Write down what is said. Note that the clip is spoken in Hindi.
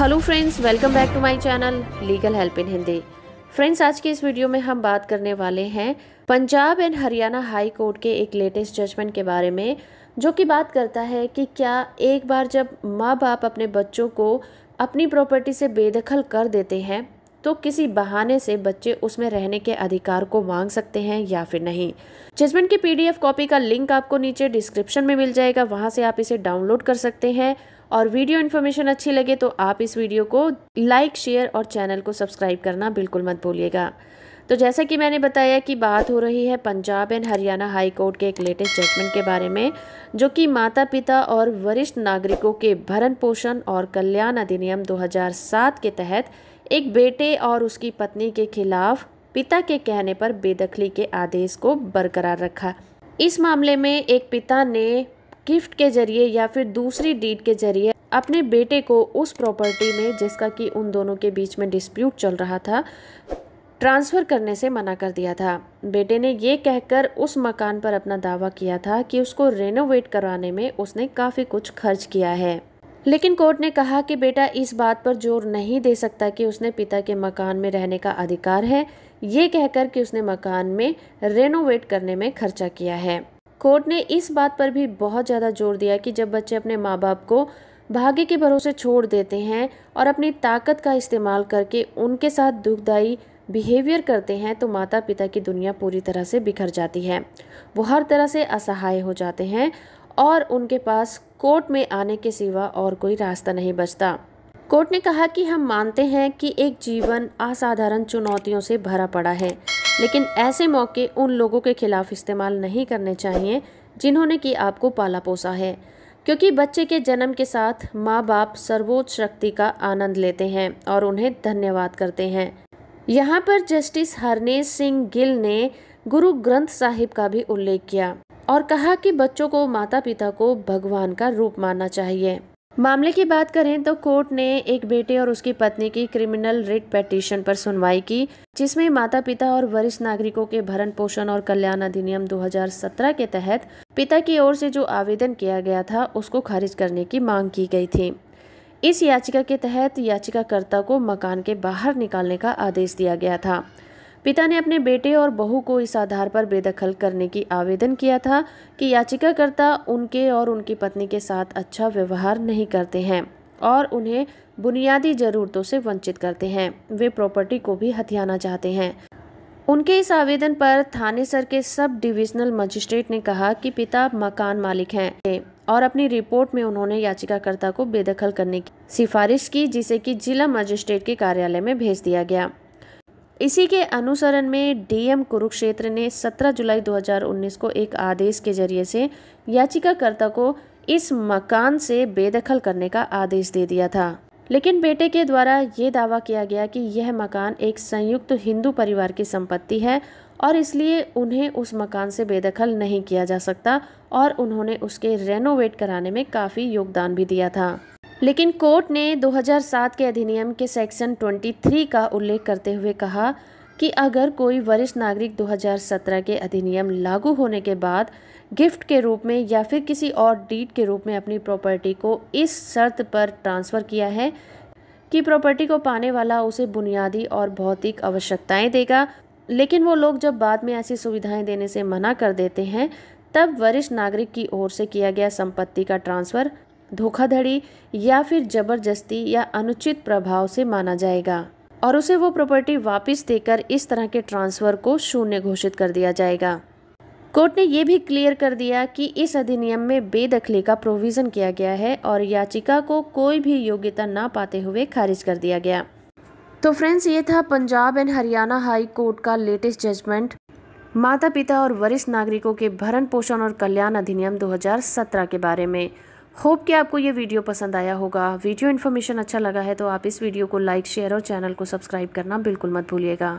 hello friends welcome back to my channel legal help in Hindi friends आज के इस वीडियो में हम बात करने वाले हैं Punjab and Haryana high court के एक लेटेस्ट जजमेंट के बारे में जो कि बात करता है कि क्या एक बार जब माँ बाप अपने बच्चों को अपनी प्रॉपर्टी से बेदखल कर देते हैं तो किसी बहाने से बच्चे उसमें रहने के अधिकार को मांग सकते हैं या फिर नहीं जजमेंट की पीडीएफ कॉपी का लिंक आपको नीचे डिस्क्रिप्शन में मिल जाएगा वहाँ से आप इसे डाउनलोड कर सकते हैं और वीडियो इन्फॉर्मेशन अच्छी लगे तो आप इस वीडियो को लाइक शेयर और चैनल को सब्सक्राइब करना बिल्कुल मत भूलिएगा तो जैसा कि मैंने बताया कि बात हो रही है Punjab and Haryana high court के एक लेटेस्ट जजमेंट के बारे में जो कि माता पिता और वरिष्ठ नागरिकों के भरण पोषण और कल्याण अधिनियम 2007 के तहत एक बेटे और उसकी पत्नी के खिलाफ पिता के कहने पर बेदखली के आदेश को बरकरार रखा इस मामले में एक पिता ने गिफ्ट के जरिए या फिर दूसरी डीड के जरिए अपने बेटे को उस प्रॉपर्टी में जिसका कि उन दोनों के बीच में डिस्प्यूट चल रहा था ट्रांसफ़र करने से मना कर दिया था बेटे ने ये कहकर उस मकान पर अपना दावा किया था कि उसको रेनोवेट करवाने में उसने काफ़ी कुछ खर्च किया है लेकिन कोर्ट ने कहा कि बेटा इस बात पर जोर नहीं दे सकता कि उसने पिता के मकान में रहने का अधिकार है ये कहकर कि उसने मकान में रेनोवेट करने में खर्चा किया है कोर्ट ने इस बात पर भी बहुत ज़्यादा जोर दिया कि जब बच्चे अपने माँ बाप को भाग्य के भरोसे छोड़ देते हैं और अपनी ताकत का इस्तेमाल करके उनके साथ दुखदायी बिहेवियर करते हैं तो माता पिता की दुनिया पूरी तरह से बिखर जाती है वो हर तरह से असहाय हो जाते हैं और उनके पास कोर्ट में आने के सिवा और कोई रास्ता नहीं बचता कोर्ट ने कहा कि हम मानते हैं कि एक जीवन असाधारण चुनौतियों से भरा पड़ा है लेकिन ऐसे मौके उन लोगों के खिलाफ इस्तेमाल नहीं करने चाहिए जिन्होंने कि आपको पाला पोसा है क्योंकि बच्चे के जन्म के साथ माँ बाप सर्वोच्च शक्ति का आनंद लेते हैं और उन्हें धन्यवाद करते हैं यहाँ पर जस्टिस हरनेश सिंह गिल ने गुरु ग्रंथ साहिब का भी उल्लेख किया और कहा कि बच्चों को माता पिता को भगवान का रूप मानना चाहिए मामले की बात करें तो कोर्ट ने एक बेटे और उसकी पत्नी की क्रिमिनल रिट पटिशन पर सुनवाई की जिसमें माता पिता और वरिष्ठ नागरिकों के भरण पोषण और कल्याण अधिनियम 2017 के तहत पिता की ओर से जो आवेदन किया गया था उसको खारिज करने की मांग की गई थी इस याचिका के तहत याचिकाकर्ता को मकान के बाहर निकालने का आदेश दिया गया था पिता ने अपने बेटे और बहू को इस आधार पर बेदखल करने की आवेदन किया था कि याचिकाकर्ता उनके और उनकी पत्नी के साथ अच्छा व्यवहार नहीं करते हैं और उन्हें बुनियादी ज़रूरतों से वंचित करते हैं वे प्रॉपर्टी को भी हथियाना चाहते हैं उनके इस आवेदन पर थानेसर के सब डिविजनल मजिस्ट्रेट ने कहा कि पिता मकान मालिक हैं और अपनी रिपोर्ट में उन्होंने याचिकाकर्ता को बेदखल करने की सिफारिश की जिसे कि जिला मजिस्ट्रेट के कार्यालय में भेज दिया गया इसी के अनुसरण में डीएम कुरुक्षेत्र ने 17 जुलाई 2019 को एक आदेश के जरिए से याचिकाकर्ता को इस मकान से बेदखल करने का आदेश दे दिया था लेकिन बेटे के द्वारा ये दावा किया गया कि यह मकान एक संयुक्त हिंदू परिवार की संपत्ति है और इसलिए उन्हें उस मकान से बेदखल नहीं किया जा सकता और उन्होंने उसके रेनोवेट कराने में काफ़ी योगदान भी दिया था लेकिन कोर्ट ने 2007 के अधिनियम के सेक्शन 23 का उल्लेख करते हुए कहा कि अगर कोई वरिष्ठ नागरिक 2017 के अधिनियम लागू होने के बाद गिफ्ट के रूप में या फिर किसी और डीड के रूप में अपनी प्रॉपर्टी को इस शर्त पर ट्रांसफ़र किया है कि प्रॉपर्टी को पाने वाला उसे बुनियादी और भौतिक आवश्यकताएं देगा लेकिन वो लोग जब बाद में ऐसी सुविधाएं देने से मना कर देते हैं तब वरिष्ठ नागरिक की ओर से किया गया संपत्ति का ट्रांसफ़र धोखाधड़ी या फिर जबरदस्ती या अनुचित प्रभाव से माना जाएगा और उसे वो प्रॉपर्टी वापस देकर इस तरह के ट्रांसफ़र को शून्य घोषित कर दिया जाएगा कोर्ट ने यह भी क्लियर कर दिया कि इस अधिनियम में बेदखली का प्रोविज़न किया गया है और याचिका को कोई भी योग्यता ना पाते हुए खारिज कर दिया गया तो फ्रेंड्स ये था Punjab and Haryana high court का लेटेस्ट जजमेंट माता पिता और वरिष्ठ नागरिकों के भरण पोषण और कल्याण अधिनियम 2017 के बारे में होप कि आपको ये वीडियो पसंद आया होगा वीडियो इन्फॉर्मेशन अच्छा लगा है तो आप इस वीडियो को लाइक शेयर और चैनल को सब्सक्राइब करना बिल्कुल मत भूलिएगा